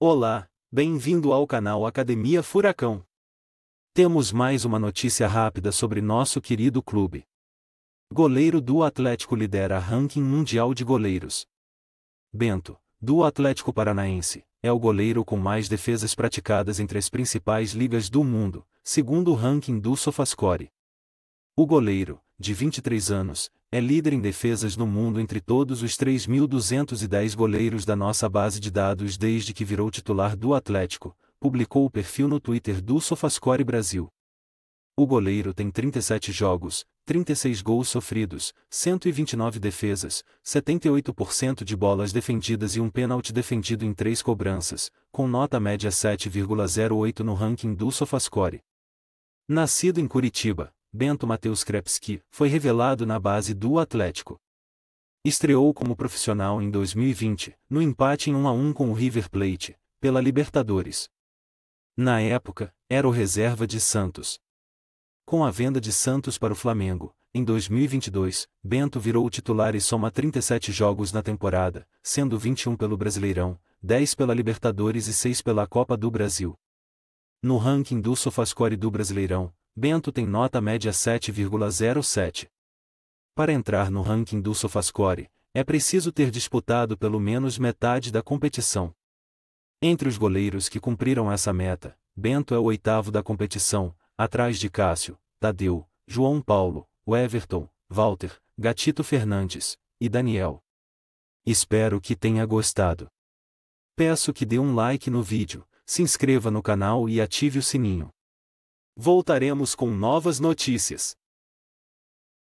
Olá, bem-vindo ao canal Academia Furacão. Temos mais uma notícia rápida sobre nosso querido clube. Goleiro do Atlético lidera ranking mundial de goleiros. Bento, do Atlético Paranaense, é o goleiro com mais defesas praticadas entre as principais ligas do mundo, segundo o ranking do Sofascore. O goleiro, de 23 anos, é líder em defesas no mundo entre todos os 3.210 goleiros da nossa base de dados desde que virou titular do Atlético, publicou o perfil no Twitter do Sofascore Brasil. O goleiro tem 37 jogos, 36 gols sofridos, 129 defesas, 78% de bolas defendidas e um pênalti defendido em três cobranças, com nota média 7,08 no ranking do Sofascore. Nascido em Curitiba, Bento Mateus Krepski, foi revelado na base do Atlético. Estreou como profissional em 2020, no empate em 1 a 1 com o River Plate, pela Libertadores. Na época, era o reserva de Santos. Com a venda de Santos para o Flamengo, em 2022, Bento virou o titular e soma 37 jogos na temporada, sendo 21 pelo Brasileirão, 10 pela Libertadores e 6 pela Copa do Brasil. No ranking do SofaScore do Brasileirão, Bento tem nota média 7,07. Para entrar no ranking do Sofascore, é preciso ter disputado pelo menos metade da competição. Entre os goleiros que cumpriram essa meta, Bento é o oitavo da competição, atrás de Cássio, Tadeu, João Paulo, Everton, Walter, Gatito Fernandes e Daniel. Espero que tenha gostado. Peço que dê um like no vídeo, se inscreva no canal e ative o sininho voltaremos com novas notícias.